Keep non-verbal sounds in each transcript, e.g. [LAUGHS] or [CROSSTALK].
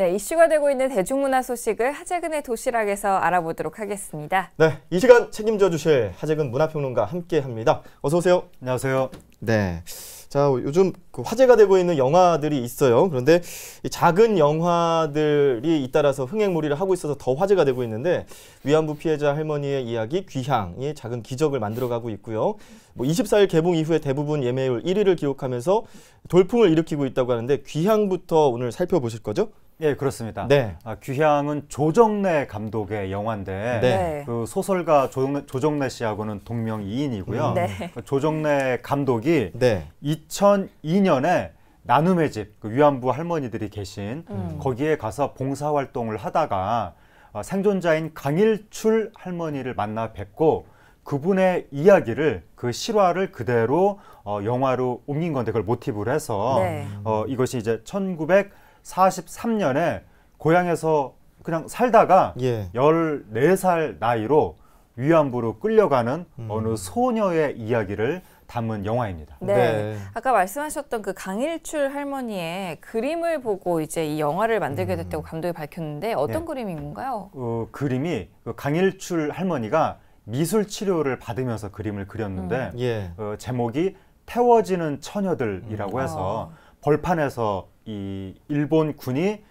네, 이슈가 되고 있는 대중문화 소식을 하재근의 도시락에서 알아보도록 하겠습니다. 네, 이 시간 책임져 주실 하재근 문화평론가 함께합니다. 어서 오세요. 안녕하세요. 네. 자, 요즘 그 화제가 되고 있는 영화들이 있어요. 그런데 작은 영화들이 잇따라서 흥행몰이를 하고 있어서 더 화제가 되고 있는데 위안부 피해자 할머니의 이야기 귀향이 작은 기적을 만들어가고 있고요. 뭐 24일 개봉 이후에 대부분 예매율 1위를 기록하면서 돌풍을 일으키고 있다고 하는데 귀향부터 오늘 살펴보실 거죠? 예, 그렇습니다. 네. 아, 귀향은 조정래 감독의 영화인데 네. 네. 그 소설가 조정래, 조정래 씨하고는 동명이인이고요. 음, 네. 그 조정래 감독이 네. 2002년에 나눔의 집, 그 위안부 할머니들이 계신 음. 음. 거기에 가서 봉사활동을 하다가 어, 생존자인 강일출 할머니를 만나 뵙고 그분의 이야기를 그 실화를 그대로 어, 영화로 옮긴 건데 그걸 모티브로 해서 네. 어, 이것이 이제 1900 1943년에 고향에서 그냥 살다가 예. 14살 나이로 위안부로 끌려가는 음. 어느 소녀의 이야기를 담은 영화입니다. 네. 네. 아까 말씀하셨던 그 강일출 할머니의 그림을 보고 이제 이 영화를 만들게 음. 됐다고 음. 감독이 밝혔는데 어떤 네. 그림인 가요 어, 그림이 그 강일출 할머니가 미술 치료를 받으면서 그림을 그렸는데 음. 예. 어, 제목이 태워지는 처녀들이라고 음. 해서 아. 벌판에서 이 일본 군이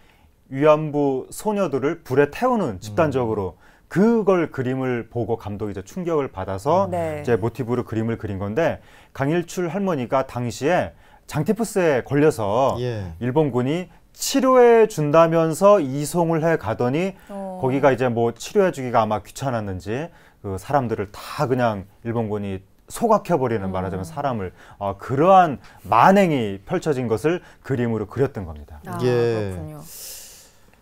위안부 소녀들을 불에 태우는 집단적으로 음. 그걸 그림을 보고 감독이 이제 충격을 받아서 음. 네. 이제 모티브로 그림을 그린 건데 강일출 할머니가 당시에 장티푸스에 걸려서 예. 일본군이 치료해 준다면서 이송을 해 가더니 어. 거기가 이제 뭐 치료해 주기가 아마 귀찮았는지 그 사람들을 다 그냥 일본군이 소각해버리는 음. 말하자면 사람을 어, 그러한 만행이 펼쳐진 것을 그림으로 그렸던 겁니다. 아, 예. 그렇군요.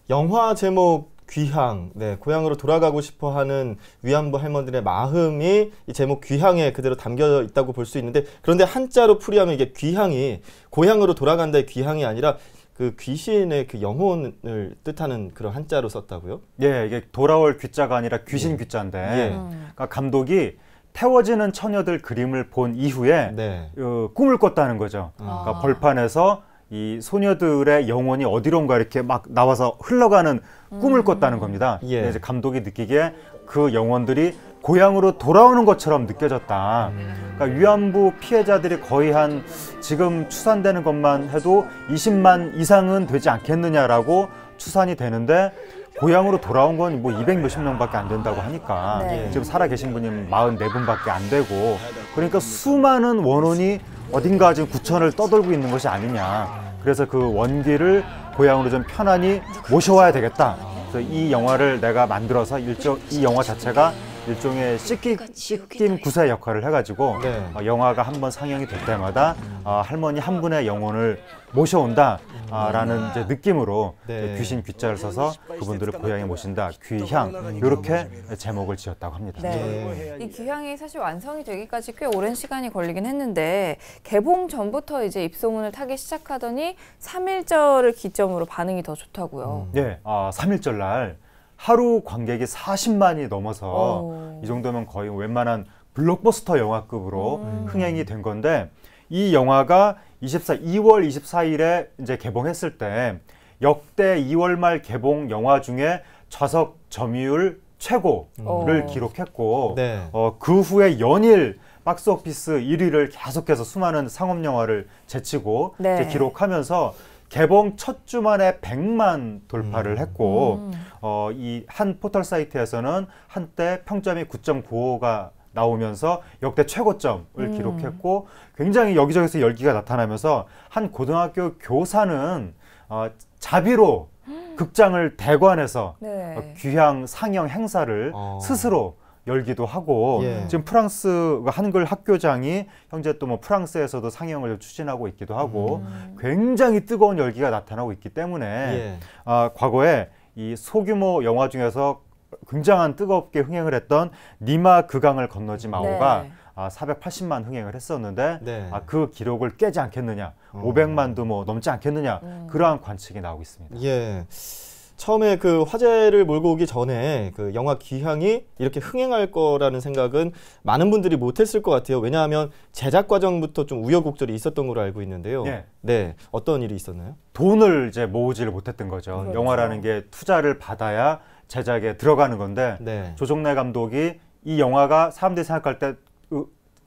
영화 제목 귀향, 네, 고향으로 돌아가고 싶어 하는 위안부 할머니들의 마음이 이 제목 귀향에 그대로 담겨 있다고 볼 수 있는데 그런데 한자로 풀이하면 이게 귀향이 고향으로 돌아간다의 귀향이 아니라 그 귀신의 그 영혼을 뜻하는 그런 한자로 썼다고요? 예, 이게 돌아올 귀자가 아니라 귀신 예. 귀자인데 예. 음. 그러니까 감독이 태워지는 처녀들 그림을 본 이후에 네. 어, 꿈을 꿨다는 거죠. 아. 그러니까 벌판에서 이 소녀들의 영혼이 어디론가 이렇게 막 나와서 흘러가는 꿈을 음. 꿨다는 겁니다. 예. 이제 감독이 느끼기에 그 영혼들이 고향으로 돌아오는 것처럼 느껴졌다. 그러니까 음. 그러니까 위안부 피해자들이 거의 한 지금 추산되는 것만 해도 20만 이상은 되지 않겠느냐라고 추산이 되는데 고향으로 돌아온 건 뭐 200 몇십 명밖에 안 된다고 하니까 네. 지금 살아 계신 분이 44분밖에 안 되고 그러니까 수많은 원혼이 어딘가 지금 구천을 떠돌고 있는 것이 아니냐. 그래서 그 원기를 고향으로 좀 편안히 그렇죠. 모셔와야 되겠다. 그래서 이 영화를 내가 만들어서 일적 이 영화 자체가 일종의 씻기, 그 씻김 구사 역할을 해가지고 네. 어, 영화가 한번 상영이 될 때마다 어, 할머니 한 분의 영혼을 모셔온다라는 아, 느낌으로 네. 귀신 귀자를 써서 그분들을 고향에 모신다 귀향 이렇게 제목을 지었다고 합니다. 네. 네. 이 귀향이 사실 완성이 되기까지 꽤 오랜 시간이 걸리긴 했는데 개봉 전부터 이제 입소문을 타기 시작하더니 삼일절을 기점으로 반응이 더 좋다고요. 음. 네, 아, 3일절 날 하루 관객이 40만이 넘어서 오. 어. 이 정도면 거의 웬만한 블록버스터 영화급으로 음. 흥행이 된 건데 이 영화가 24 2월 24일에 이제 개봉했을 때 역대 2월 말 개봉 영화 중에 좌석 점유율 최고를 음. 어. 기록했고 네. 어, 그 후에 연일 박스오피스 1위를 계속해서 수많은 상업 영화를 제치고 네. 기록하면서 개봉 첫 주만에 100만 돌파를 음. 했고 음. 어, 이 한 포털 사이트에서는 한때 평점이 9.95가 나오면서 역대 최고점을 음. 기록했고 굉장히 여기저기서 열기가 나타나면서 한 고등학교 교사는 어, 자비로 [GASPS] 극장을 대관해서 네. 어, 귀향 상영 행사를 어. 스스로 열기도 하고 예. 지금 프랑스 그러니까 한글 학교장이 현재 또 뭐 프랑스에서도 상영을 추진하고 있기도 하고 음. 굉장히 뜨거운 열기가 나타나고 있기 때문에 예. 아, 과거에 이 소규모 영화 중에서 굉장한 뜨겁게 흥행을 했던 니마 그강을 건너지 마오가 네. 아, 480만 흥행을 했었는데 네. 아, 그 기록을 깨지 않겠느냐, 음. 500만도 뭐 넘지 않겠느냐 음. 그러한 관측이 나오고 있습니다. 예. 처음에 그 화제를 몰고 오기 전에 그 영화 기향이 이렇게 흥행할 거라는 생각은 많은 분들이 못했을 것 같아요. 왜냐하면 제작 과정부터 좀 우여곡절이 있었던 걸로 알고 있는데요. 예. 네, 어떤 일이 있었나요? 돈을 이제 모으지를 못했던 거죠. 그렇죠. 영화라는 게 투자를 받아야 제작에 들어가는 건데 네. 조정래 감독이 이 영화가 사람들이 생각할 때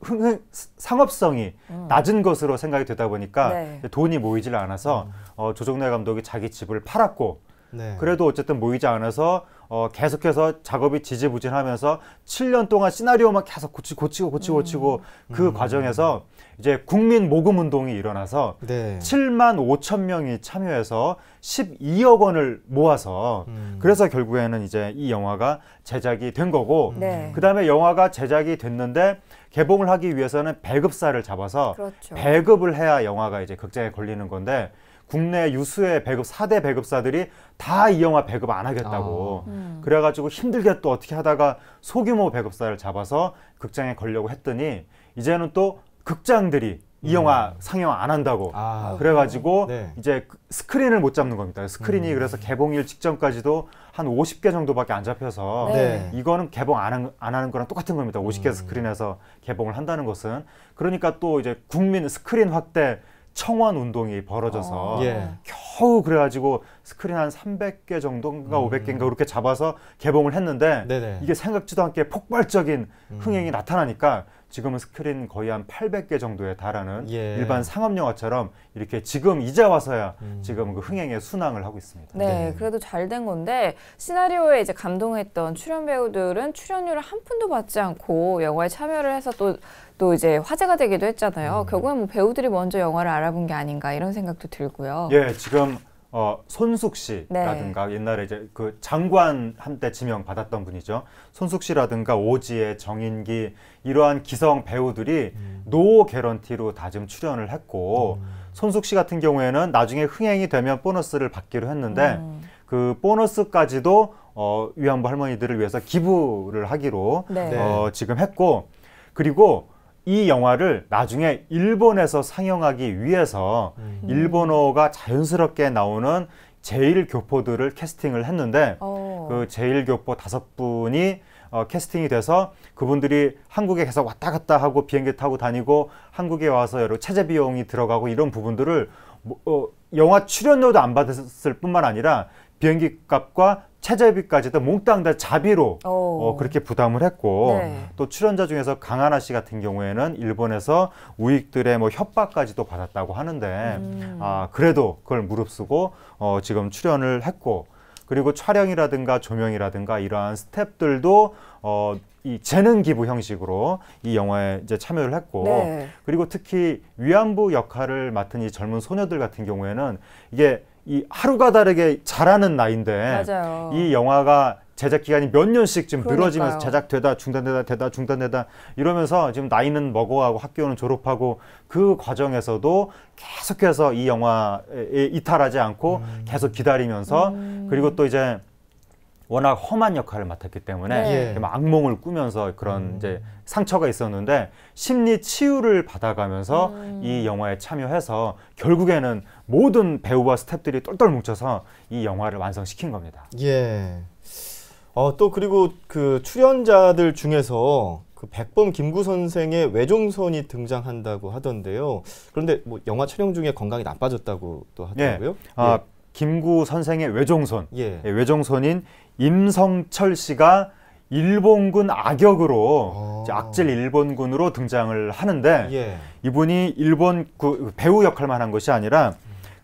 흥, 상업성이 음. 낮은 것으로 생각이 되다 보니까 네. 돈이 모이질 않아서 음. 어, 조정래 감독이 자기 집을 팔았고 네. 그래도 어쨌든 모이지 않아서 어, 계속해서 작업이 지지부진하면서 7년 동안 시나리오만 계속 고치, 고치고 고치고 음. 고치고 그 음. 과정에서 이제 국민 모금 운동이 일어나서 네. 7만 5천 명이 참여해서 12억 원을 모아서 음. 그래서 결국에는 이제 이 영화가 제작이 된 거고 네. 그다음에 영화가 제작이 됐는데 개봉을 하기 위해서는 배급사를 잡아서 그렇죠. 배급을 해야 영화가 이제 극장에 걸리는 건데 국내 유수의 배급 사대 배급사들이 다 이 영화 배급 안 하겠다고 아, 음. 그래가지고 힘들게 또 어떻게 하다가 소규모 배급사를 잡아서 극장에 걸려고 했더니 이제는 또 극장들이 이 영화 음. 상영 안 한다고 아, 그래가지고 네. 이제 그 스크린을 못 잡는 겁니다. 스크린이 음. 그래서 개봉일 직전까지도 한 50개 정도밖에 안 잡혀서 네. 네. 이거는 개봉 안, 한, 안 하는 거랑 똑같은 겁니다. 50개 음. 스크린에서 개봉을 한다는 것은 그러니까 또 이제 국민 스크린 확대 청원 운동이 벌어져서 아, 예. 겨우 그래가지고 스크린 한 300개 정도인가 음. 500개인가 그렇게 잡아서 개봉을 했는데 네네. 이게 생각지도 않게 폭발적인 음. 흥행이 음. 나타나니까 지금은 스크린 거의 한 800개 정도에 달하는 예. 일반 상업 영화처럼 이렇게 지금 이제 와서야 음. 지금 그 흥행에 순항을 하고 있습니다. 네, 네. 그래도 잘 된 건데 시나리오에 이제 감동했던 출연 배우들은 출연료를 한 푼도 받지 않고 영화에 참여를 해서 또또 이제 화제가 되기도 했잖아요. 음. 결국엔 뭐 배우들이 먼저 영화를 알아본 게 아닌가 이런 생각도 들고요. 예, 지금 어, 손숙 씨라든가 네. 옛날에 이제 그 장관 한때 지명 받았던 분이죠. 손숙 씨라든가 오지의 정인기 이러한 기성 배우들이 음. 노 개런티로 다 지금 출연을 했고 음. 손숙 씨 같은 경우에는 나중에 흥행이 되면 보너스를 받기로 했는데 음. 그 보너스까지도 어, 위안부 할머니들을 위해서 기부를 하기로 네. 어, 지금 했고 그리고 이 영화를 나중에 일본에서 상영하기 위해서 음. 일본어가 자연스럽게 나오는 제일 교포들을 캐스팅을 했는데 오. 어. 그 제일 교포 다섯 분이 어, 캐스팅이 돼서 그분들이 한국에 계속 왔다 갔다 하고 비행기 타고 다니고 한국에 와서 여러 체제 비용이 들어가고 이런 부분들을 뭐, 어, 영화 출연료도 안 받았을 뿐만 아니라 비행기 값과 체제비까지도 몽땅 다 자비로 어, 그렇게 부담을 했고 네. 또 출연자 중에서 강하나 씨 같은 경우에는 일본에서 우익들의 뭐 협박까지도 받았다고 하는데 음. 아 그래도 그걸 무릅쓰고 어, 지금 출연을 했고 그리고 촬영이라든가 조명이라든가 이러한 스탭들도 어, 이 재능 기부 형식으로 이 영화에 이제 참여를 했고 네. 그리고 특히 위안부 역할을 맡은 이 젊은 소녀들 같은 경우에는 이게 이 하루가 다르게 잘하는 나이인데 맞아요. 이 영화가 제작 기간이 몇 년씩 지금 늘어지면서 제작되다 중단되다 되다 중단되다 이러면서 지금 나이는 먹어가고 학교는 졸업하고 그 과정에서도 계속해서 이 영화에 이탈하지 않고 음. 계속 기다리면서 음. 그리고 또 이제 워낙 험한 역할을 맡았기 때문에 네. 악몽을 꾸면서 그런 음. 이제 상처가 있었는데 심리 치유를 받아가면서 음. 이 영화에 참여해서 결국에는 모든 배우와 스탭들이 똘똘 뭉쳐서 이 영화를 완성시킨 겁니다. 예. 어, 또 그리고 그 출연자들 중에서 그 백범 김구 선생의 외종선이 등장한다고 하던데요. 그런데 뭐 영화 촬영 중에 건강이 나빠졌다고 또 하더라고요. 네. 아, 예. 아, 김구 선생의 외종손, 예. 예. 외종손인 임성철 씨가 일본군 악역으로 어. 이제 악질 일본군으로 등장을 하는데 예. 이분이 일본 그 배우 역할만 한 것이 아니라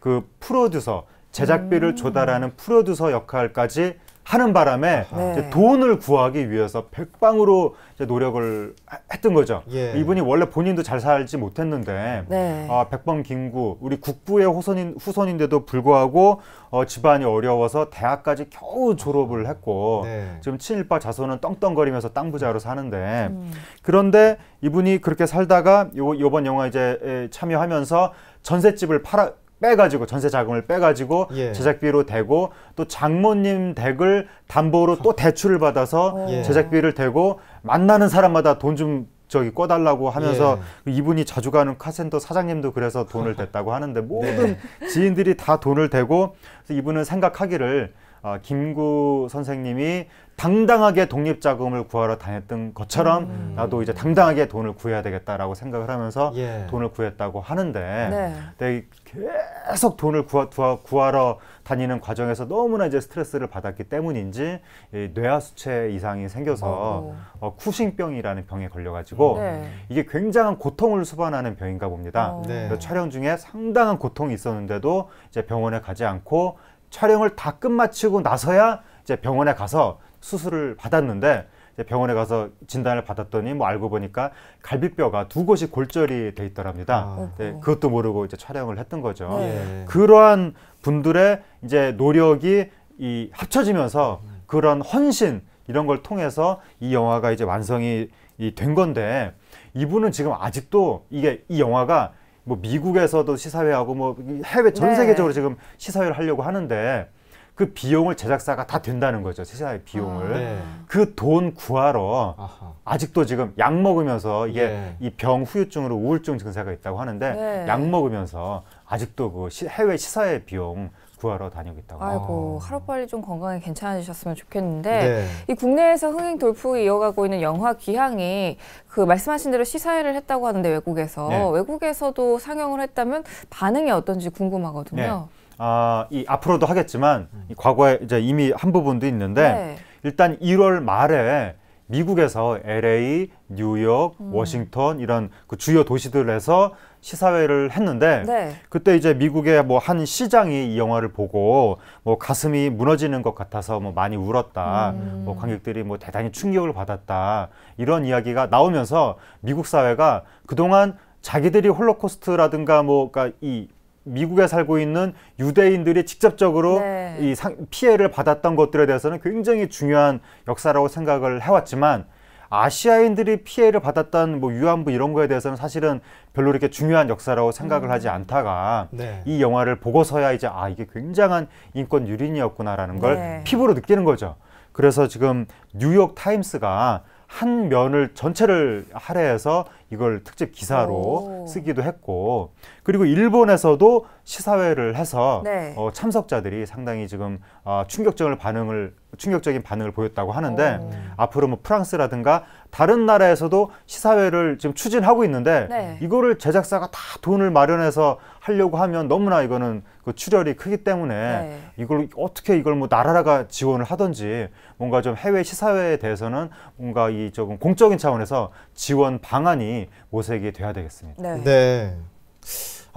그 프로듀서 제작비를 음. 조달하는 프로듀서 역할까지 하는 바람에 네. 돈을 구하기 위해서 백방으로 노력을 했던 거죠. 예. 이분이 원래 본인도 잘 살지 못했는데 네. 어, 아, 백범 김구 우리 국부의 후손인 후손인데도 불구하고 어, 집안이 어려워서 대학까지 겨우 졸업을 했고 네. 지금 친일파 자손은 떵떵거리면서 땅 부자로 사는데 음. 그런데 이분이 그렇게 살다가 요 요번 영화 이제 참여하면서 전셋집을 팔아 빼가지고 전세 자금을 빼가지고 예. 제작비로 대고 또 장모님 댁을 담보로 또 대출을 받아서 어. 예. 제작비를 대고 만나는 사람마다 돈 좀 저기 꿔달라고 하면서 예. 그 이분이 자주 가는 카센터 사장님도 그래서 돈을 [LAUGHS] 댔다고 하는데 네. 모든 네. 지인들이 다 돈을 대고 그래서 이분은 생각하기를 어, 김구 선생님이 당당하게 독립 자금을 구하러 다녔던 것처럼 음. 나도 이제 당당하게 돈을 구해야 되겠다라고 생각을 하면서 예. 돈을 구했다고 하는데 네. 계속 돈을 구하, 구하러 다니는 과정에서 너무나 이제 스트레스를 받았기 때문인지 이 뇌하수체 이상이 생겨서 어, 어 쿠싱병이라는 병에 걸려가지고 네. 이게 굉장한 고통을 수반하는 병인가 봅니다. 어. 네. 촬영 중에 상당한 고통이 있었는데도 이제 병원에 가지 않고 촬영을 다 끝마치고 나서야 이제 병원에 가서 수술을 받았는데 병원에 가서 진단을 받았더니 뭐 알고 보니까 갈비뼈가 두 곳이 골절이 돼 있더랍니다. 아. 네, 그것도 모르고 이제 촬영을 했던 거죠. 네. 그러한 분들의 이제 노력이 이 합쳐지면서 그런 헌신 이런 걸 통해서 이 영화가 이제 완성이 된 건데 이분은 지금 아직도 이게 이 영화가 뭐 미국에서도 시사회하고 뭐 해외 전 네. 세계적으로 네. 지금 시사회를 하려고 하는데 그 비용을 제작사가 다 된다는 거죠. 세신의 비용을. 아, 네. 그돈 구하러 아하. 아직도 지금 약 먹으면서 이게 네. 이병 후유증으로 우울증 증세가 있다고 하는데 네. 약 먹으면서 아직도 그 시, 해외 시사회 비용 구하러 다니고 있다고. 아이고 아. 하루빨리 좀 건강에 괜찮아지셨으면 좋겠는데 네. 이 국내에서 흥행 돌풍이 이어가고 있는 영화 귀향이 그 말씀하신 대로 시사회를 했다고 하는데 외국에서 네. 외국에서도 상영을 했다면 반응이 어떤지 궁금하거든요. 네. 아, 이 앞으로도 하겠지만 이 과거에 이제 이미 한 부분도 있는데 네. 일단 1월 말에 미국에서 LA, 뉴욕, 음. 워싱턴 이런 그 주요 도시들에서 시사회를 했는데 네. 그때 이제 미국의 뭐 한 시장이 이 영화를 보고 뭐 가슴이 무너지는 것 같아서 뭐 많이 울었다. 음. 뭐 관객들이 뭐 대단히 충격을 받았다. 이런 이야기가 나오면서 미국 사회가 그동안 자기들이 홀로코스트라든가 뭐 그러니까 이 미국에 살고 있는 유대인들이 직접적으로 네. 이 상, 피해를 받았던 것들에 대해서는 굉장히 중요한 역사라고 생각을 해왔지만 아시아인들이 피해를 받았던 뭐유안부 이런 거에 대해서는 사실은 별로 이렇게 중요한 역사라고 생각을 음. 하지 않다가 네. 이 영화를 보고서야 이제 아 이게 굉장한 인권 유린이었구나라는 걸 네. 피부로 느끼는 거죠. 그래서 지금 뉴욕 타임스가 한 면을 전체를 할애해서 이걸 특집 기사로 오. 쓰기도 했고 그리고 일본에서도 시사회를 해서 네. 어, 참석자들이 상당히 지금 어, 충격적인 반응을 충격적인 반응을 보였다고 하는데 오. 앞으로 뭐 프랑스라든가 다른 나라에서도 시사회를 지금 추진하고 있는데 네. 이거를 제작사가 다 돈을 마련해서 하려고 하면 너무나 이거는 그 출혈이 크기 때문에 네. 이걸 어떻게 이걸 뭐 나라가 지원을 하든지 뭔가 좀 해외 시사회에 대해서는 뭔가 이 조금 공적인 차원에서 지원 방안이 모색이 돼야 되겠습니다. 네. 네.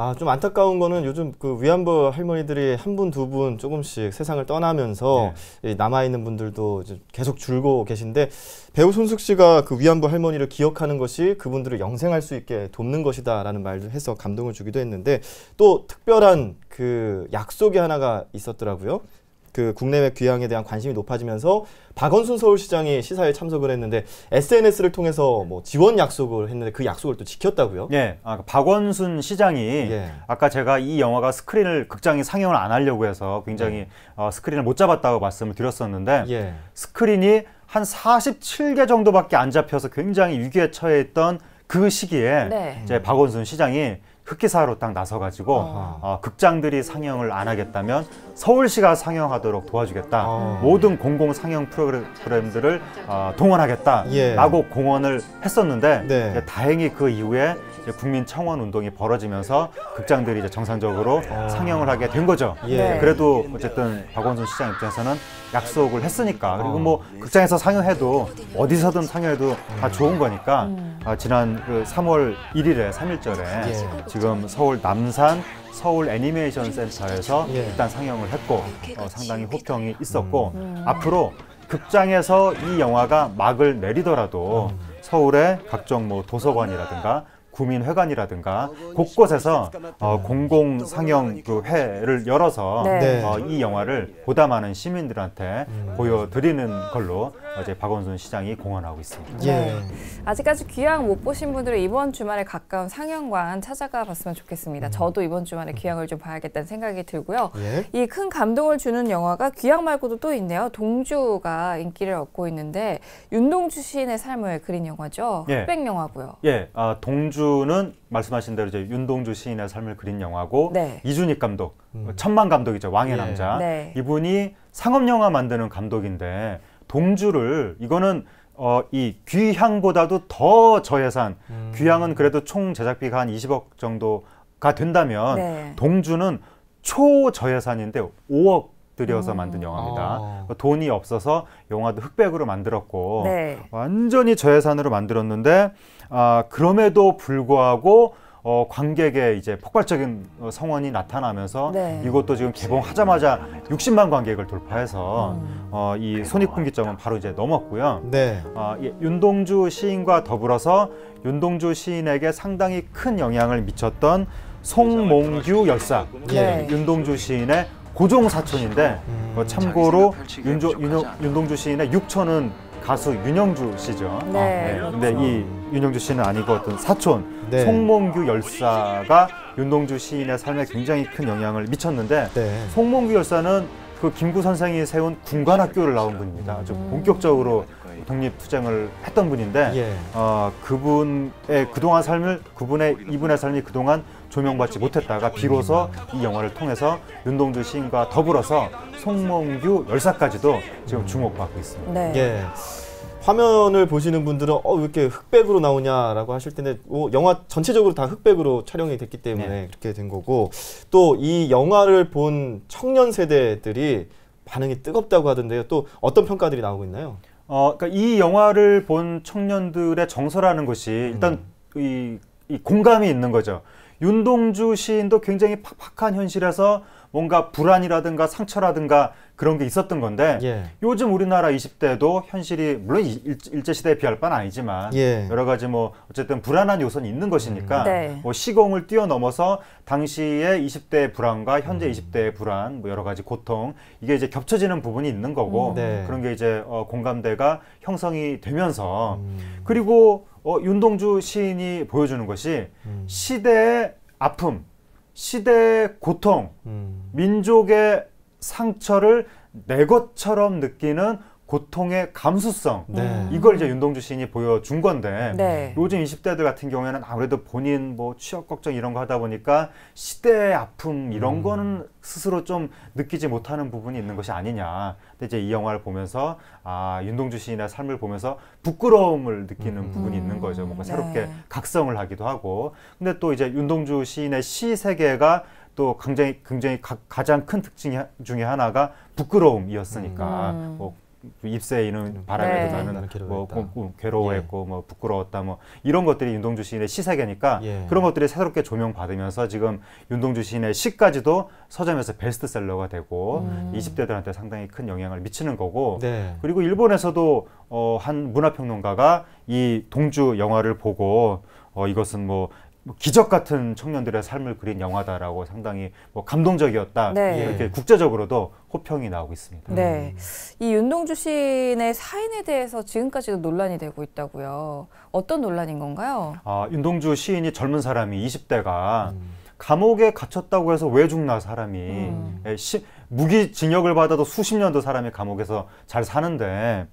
아, 좀 안타까운 거는 요즘 그 위안부 할머니들이 한 분, 두 분 조금씩 세상을 떠나면서 네. 남아있는 분들도 이제 계속 줄고 계신데 배우 손숙 씨가 그 위안부 할머니를 기억하는 것이 그분들을 영생할 수 있게 돕는 것이다 라는 말을 해서 감동을 주기도 했는데 또 특별한 그 약속이 하나가 있었더라고요. 그 국내외 귀향에 대한 관심이 높아지면서 박원순 서울시장이 시사에 참석을 했는데 SNS를 통해서 뭐 지원 약속을 했는데 그 약속을 또 지켰다고요? 예, 아, 그 박원순 시장이 예. 아까 제가 이 영화가 스크린을 극장에 상영을 안 하려고 해서 굉장히 예. 어, 스크린을 못 잡았다고 말씀을 드렸었는데 예. 스크린이 한 47개 정도밖에 안 잡혀서 굉장히 위기에 처해 있던 그 시기에 네. 이제 박원순 시장이 흑기사로 딱 나서가지고 아. 어. 극장들이 상영을 안 하겠다면 서울시가 상영하도록 도와주겠다. 어. 모든 공공 상영 프로그램들을 어, 동원하겠다라고 예. 공언을 했었는데 네. 다행히 그 이후에 이제 국민 청원 운동이 벌어지면서 극장들이 이제 정상적으로 아. 상영을 하게 된 거죠. 예. 네. 그래도 어쨌든 박원순 시장 입장에서는 약속을 했으니까 그리고 뭐 음. 극장에서 상영해도 어디서든 상영해도 다 음. 좋은 거니까 음. 아, 지난 그 3월 1일에 3일절에 예. 지금 서울 남산 서울 애니메이션 센터에서 예. 일단 상영을 했고 어, 상당히 호평이 있었고 음. 앞으로 극장에서 이 영화가 막을 내리더라도 음. 서울의 각종 뭐 도서관이라든가 국민회관이라든가 곳곳에서 어, 공공 상영 그 회를 열어서 네. 어, 이 영화를 보담하는 시민들한테 음. 보여드리는 걸로 어제 박원순 시장이 공언하고 있습니다. 네. 예. 아직까지 귀향 못 보신 분들은 이번 주말에 가까운 상영관 찾아가 봤으면 좋겠습니다. 음. 저도 이번 주말에 귀향을 좀 봐야겠다는 생각이 들고요. 예? 이큰 감동을 주는 영화가 귀향 말고도 또 있네요. 동주가 인기를 얻고 있는데 윤동주 시인의 삶을 그린 영화죠. 예. 흑백 영화고요. 예, 아, 동주는 말씀하신 대로 이제 윤동주 시인의 삶을 그린 영화고 네. 이준익 감독, 음. 천만 감독이죠. 왕의 예. 남자. 네. 이분이 상업 영화 만드는 감독인데 동주를 이거는 어, 이 귀향보다도 더 저예산 음. 귀향은 그래도 총 제작비가 한 20억 정도가 된다면 네. 동주는 초저예산인데 5억 들여서 음. 만든 영화입니다. 아. 그러니까 돈이 없어서 영화도 흑백으로 만들었고 네. 완전히 저예산으로 만들었는데 아, 그럼에도 불구하고 어, 관객의 이제 폭발적인 어, 성원이 나타나면서 네. 이것도 지금 개봉하자마자 60만 관객을 돌파해서 음. 어, 이 손익분기점은 바로 이제 넘었고요. 네. 어, 예, 윤동주 시인과 더불어서 윤동주 시인에게 상당히 큰 영향을 미쳤던 송몽규 열사, 예. 네. 윤동주 시인의 고종 사촌인데 음. 어, 참고로 윤조, 윤, 윤동주 시인의 육촌은 가수 윤영주 씨죠. 네. 아, 네. 근데 이 윤영주 씨는 아니고 어떤 사촌 네. 송몽규 열사가 윤동주 시인의 삶에 굉장히 큰 영향을 미쳤는데 네. 송몽규 열사는 그 김구 선생이 세운 군관학교를 나온 분입니다. 아주 좀 음. 본격적으로 독립투쟁을 했던 분인데 예. 어, 그분의 그동안 삶을 그분의 이분의 삶이 그동안 조명받지 못했다가 비로소 이 영화를 통해서 윤동주 시인과 더불어서 송몽규 열사까지도 지금 주목받고 있습니다. 네. 예. 화면을 보시는 분들은 어, 왜 이렇게 흑백으로 나오냐라고 하실 텐데 뭐, 영화 전체적으로 다 흑백으로 촬영이 됐기 때문에 네. 그렇게 된 거고 또 이 영화를 본 청년 세대들이 반응이 뜨겁다고 하던데요. 또 어떤 평가들이 나오고 있나요? 어, 그러니까 이 영화를 본 청년들의 정서라는 것이 일단 음. 이, 이 공감이 있는 거죠. 윤동주 시인도 굉장히 팍팍한 현실에서 뭔가 불안이라든가 상처라든가 그런 게 있었던 건데 예. 요즘 우리나라 20대도 현실이 물론 일, 제 시대에 비할 바는 아니지만 예. 여러 가지 뭐 어쨌든 불안한 요소는 있는 것이니까 음. 네. 뭐 시공을 뛰어넘어서 당시의 20대의 불안과 현재 음. 20대의 불안 뭐 여러 가지 고통 이게 이제 겹쳐지는 부분이 있는 거고 음. 네. 그런 게 이제 어, 공감대가 형성이 되면서 음. 그리고 어, 윤동주 시인이 보여주는 것이 음. 시대의 아픔 시대의 고통, 음. 민족의 상처를 내 것처럼 느끼는 고통의 감수성 네. 이걸 이제 윤동주 시인이 보여준 건데 네. 요즘 20대들 같은 경우에는 아무래도 본인 뭐 취업 걱정 이런 거 하다 보니까 시대의 아픔 이런 음. 거는 스스로 좀 느끼지 못하는 부분이 있는 것이 아니냐. 근데 이제 이 영화를 보면서 아 윤동주 시인의 삶을 보면서 부끄러움을 느끼는 음. 부분이 있는 거죠. 뭔가 네. 새롭게 각성을 하기도 하고. 근데 또 이제 윤동주 시인의 시 세계가 또 굉장히 굉장히 가, 장큰 특징 중에 하나가 부끄러움이었으니까 음. 뭐 입세 이는 바람에도 네. 나는 그 네. 뭐 괴로워했고, 괴로워했고 예. 뭐 부끄러웠다 뭐 이런 것들이 윤동주 시인의 시세계니까 예. 그런 것들이 새롭게 조명받으면서 지금 윤동주 시인의 시까지도 서점에서 베스트셀러가 되고 음. 20대들한테 상당히 큰 영향을 미치는 거고 네. 그리고 일본에서도 어, 한 문화평론가가 이 동주 영화를 보고 어, 이것은 뭐뭐 기적 같은 청년들의 삶을 그린 영화다라고 상당히 뭐 감동적이었다 네. 이렇게 국제적으로도 호평이 나오고 있습니다. 네, 음. 이 윤동주 시인의 사인에 대해서 지금까지도 논란이 되고 있다고요. 어떤 논란인 건가요? 아, 윤동주 시인이 젊은 사람이 20대가 음. 감옥에 갇혔다고 해서 왜 죽나 사람이 음. 예, 시, 무기 징역을 받아도 수십 년도 사람이 감옥에서 잘 사는데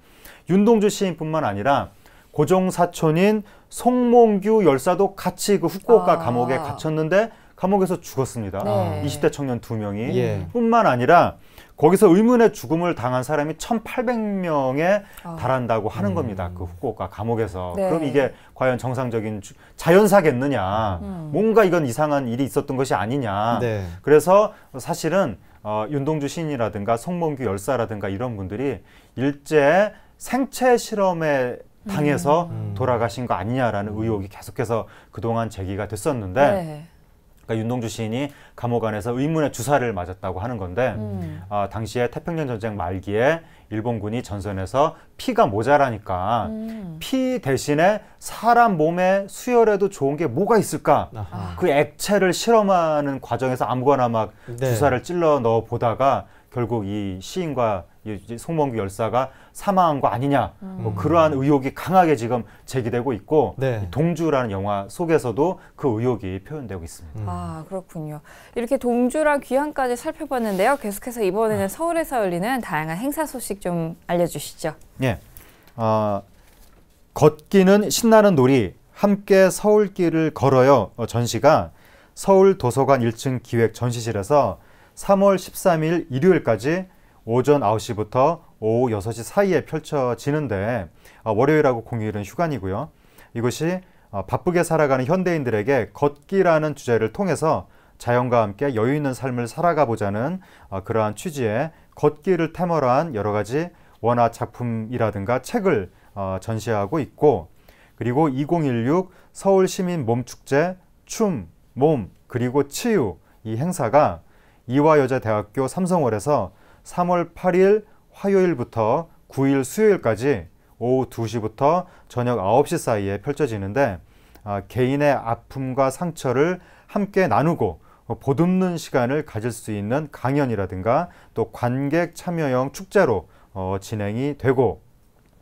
윤동주 시인뿐만 아니라 고종 사촌인 송몽규 열사도 같이 그 후쿠오카 아. 감옥에 갇혔는데 감옥에서 죽었습니다. 네. 20대 청년 두 명이 예. 뿐만 아니라 거기서 의문의 죽음을 당한 사람이 1,800명에 아. 달한다고 하는 음. 겁니다. 그 후쿠오카 감옥에서. 네. 그럼 이게 과연 정상적인 주, 자연사겠느냐? 음. 뭔가 이건 이상한 일이 있었던 것이 아니냐? 네. 그래서 사실은 어, 윤동주 신이라든가 송몽규 열사라든가 이런 분들이 일제 생체 실험에 당해서 음. 음. 돌아가신 거 아니냐라는 음. 의혹이 계속해서 그동안 제기가 됐었는데 네. 그러니까 윤동주 시인이 감옥 안에서 의문의 주사를 맞았다고 하는 건데 음. 어, 당시에 태평양 전쟁 말기에 일본군이 전선에서 피가 모자라니까 음. 피 대신에 사람 몸에 수혈해도 좋은 게 뭐가 있을까? 아하. 아. 그 액체를 실험하는 과정에서 아무거나 막 네. 주사를 찔러 넣어 보다가 결국 이 시인과 송범규 열사가 사망한 거 아니냐 뭐 음. 뭐 그러한 의혹이 강하게 지금 제기되고 있고 네. 동주라는 영화 속에서도 그 의혹이 표현되고 있습니다. 음. 아 그렇군요. 이렇게 동주랑 귀향까지 살펴봤는데요. 계속해서 이번에는 아. 서울에서 열리는 다양한 행사 소식 좀 알려주시죠. 예. 어, 걷기는 신나는 놀이 함께 서울길을 걸어요 어, 전시가 서울 도서관 1층 기획 전시실에서 3월 13일 일요일까지 오전 9시부터 오후 6시 사이에 펼쳐지는데 아, 월요일하고 공휴일은 휴관이고요. 이것이 아, 바쁘게 살아가는 현대인들에게 걷기라는 주제를 통해서 자연과 함께 여유 있는 삶을 살아가 보자는 아, 그러한 취지의 걷기를 테마로 한 여러 가지 원화 작품이라든가 책을 어, 전시하고 있고 그리고 2016 서울시민 몸축제 춤, 몸, 그리고 치유 이 행사가 이화여자대학교 삼성홀에서 3월 8일 화요일부터 9일 수요일까지 오후 2시부터 저녁 9시 사이에 펼쳐지는데 아, 개인의 아픔과 상처를 함께 나누고 보듬는 시간을 가질 수 있는 강연이라든가 또 관객 참여형 축제로 어, 진행이 되고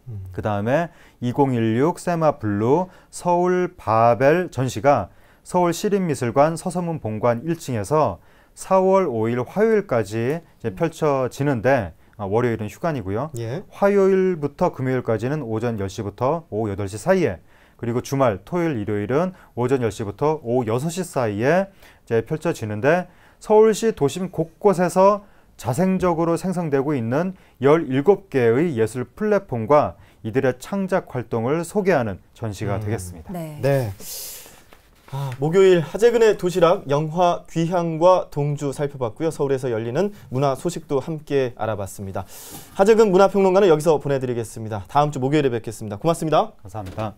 음. 그 다음에 2016 세마블루 서울 바벨 전시가 서울시립미술관 서서문 본관 1층에서 4월 5일 화요일까지 음. 펼쳐지는데 아, 월요일은 휴관이고요. 예. 화요일부터 금요일까지는 오전 10시부터 오후 8시 사이에 그리고 주말 토요일 일요일은 오전 10시부터 오후 6시 사이에 이제 펼쳐지는데 서울시 도심 곳곳에서 자생적으로 생성되고 있는 17개의 예술 플랫폼과 이들의 창작 활동을 소개하는 전시가 음. 되겠습니다. 네. 네. 목요일 하재근의 도시락 영화 귀향과 동주 살펴봤고요. 서울에서 열리는 문화 소식도 함께 알아봤습니다. 하재근 문화평론가는 여기서 보내드리겠습니다. 다음 주 목요일에 뵙겠습니다. 고맙습니다. 감사합니다.